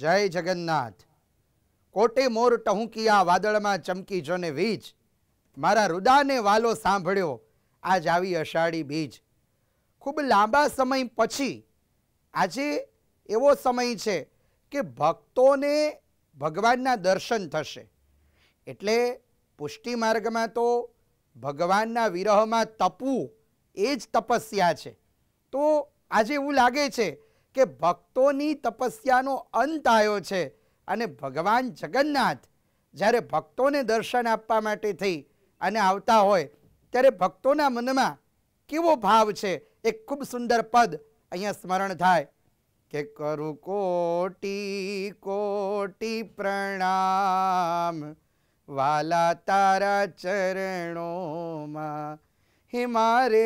જય જગન્નાથ કોટે મોર ટહુકિયા વાદળમાં ચમકી જોને વીજ મારા રુદાને વાલો સાંભળ્યો આજ આવી અષાઢી બીજ ખૂબ લાંબા સમય પછી આજે એવો સમય છે કે ભક્તોને ભગવાનના દર્શન થશે એટલે પુષ્ટિ માર્ગમાં તો ભગવાનના વિરહમાં તપવું એ જ તપસ્યા છે તો આજે એવું લાગે છે કે ભક્તોની તપસ્યાનો અંત આવ્યો છે અને ભગવાન જગન્નાથ જ્યારે ભક્તોને દર્શન આપવા માટે થઈ અને આવતા હોય ત્યારે ભક્તોના મનમાં કેવો ભાવ છે એક ખૂબ સુંદર પદ અહીંયા સ્મરણ થાય કે કરું કોટી કોટી પ્રણામ વાલા તારા ચરણોમાં હે મારે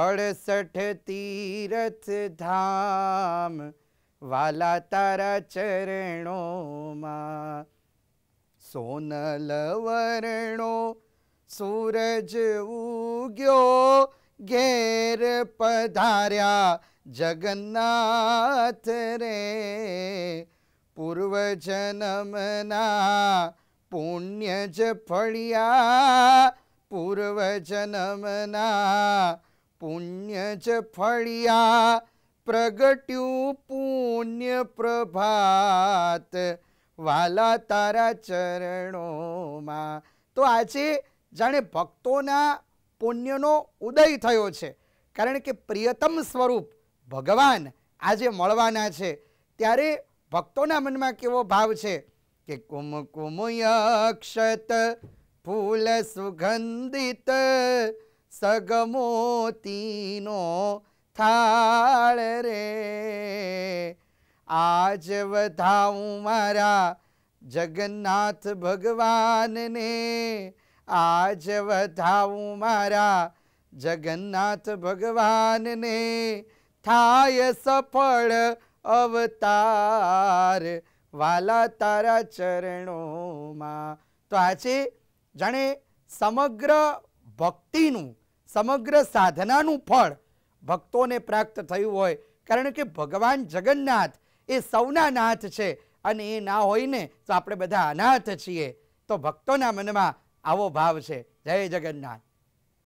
अड़सठ तीरथ धाम वाला तारा चरणों माँ सोनल वर्णो सूरज उग्यो घेर पधार्या जगन्नाथ रे पूर्व जन्मना पुण्य ज पूर्व जन्मना પુણ્ય જ ફળ્યા પ્રગટ્યું પુણ્ય પ્રભાત વાલા તારા ચરણોમાં તો આજે જાણે ભક્તોના પુણ્યનો ઉદય થયો છે કારણ કે પ્રિયતમ સ્વરૂપ ભગવાન આજે મળવાના છે ત્યારે ભક્તોના મનમાં કેવો ભાવ છે કે કુમકુમ અક્ષત ફૂલ સુગંધિત સગમોતીનો થાળ રે આજ વધાવું મારા જગન્નાથ ભગવાનને આજ વધાવું મારા જગન્નાથ ભગવાનને થાય સફળ અવતાર વાલા તારા ચરણોમાં તો આજે જાણે સમગ્ર ભક્તિનું સમગ્ર સાધનાનું ફળ ભક્તોને પ્રાપ્ત થયું હોય કારણ કે ભગવાન જગન્નાથ એ સૌના નાથ છે અને એ ના હોયને તો આપણે બધા અનાથ છીએ તો ભક્તોના મનમાં આવો ભાવ છે જય જગન્નાથ